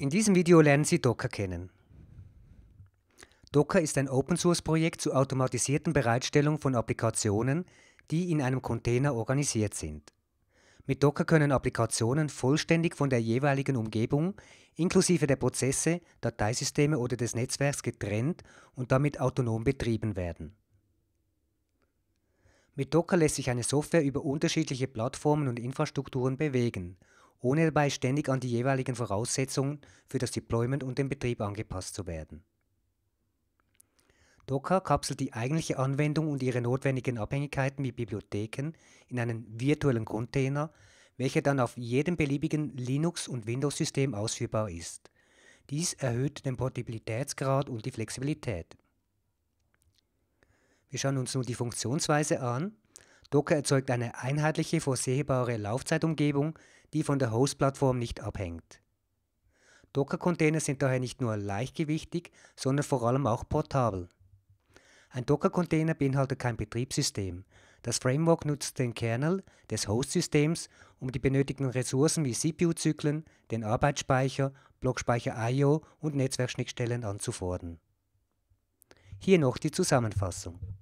In diesem Video lernen Sie Docker kennen. Docker ist ein Open-Source-Projekt zur automatisierten Bereitstellung von Applikationen, die in einem Container organisiert sind. Mit Docker können Applikationen vollständig von der jeweiligen Umgebung inklusive der Prozesse, Dateisysteme oder des Netzwerks getrennt und damit autonom betrieben werden. Mit Docker lässt sich eine Software über unterschiedliche Plattformen und Infrastrukturen bewegen – ohne dabei ständig an die jeweiligen Voraussetzungen für das Deployment und den Betrieb angepasst zu werden. Docker kapselt die eigentliche Anwendung und ihre notwendigen Abhängigkeiten wie Bibliotheken in einen virtuellen Container, welcher dann auf jedem beliebigen Linux- und Windows-System ausführbar ist. Dies erhöht den Portabilitätsgrad und die Flexibilität. Wir schauen uns nun die Funktionsweise an. Docker erzeugt eine einheitliche, vorsehbare Laufzeitumgebung, die von der Host-Plattform nicht abhängt. Docker-Container sind daher nicht nur leichtgewichtig, sondern vor allem auch portabel. Ein Docker-Container beinhaltet kein Betriebssystem. Das Framework nutzt den Kernel des Host-Systems, um die benötigten Ressourcen wie CPU-Zyklen, den Arbeitsspeicher, Blockspeicher I.O. und Netzwerkschnittstellen anzufordern. Hier noch die Zusammenfassung.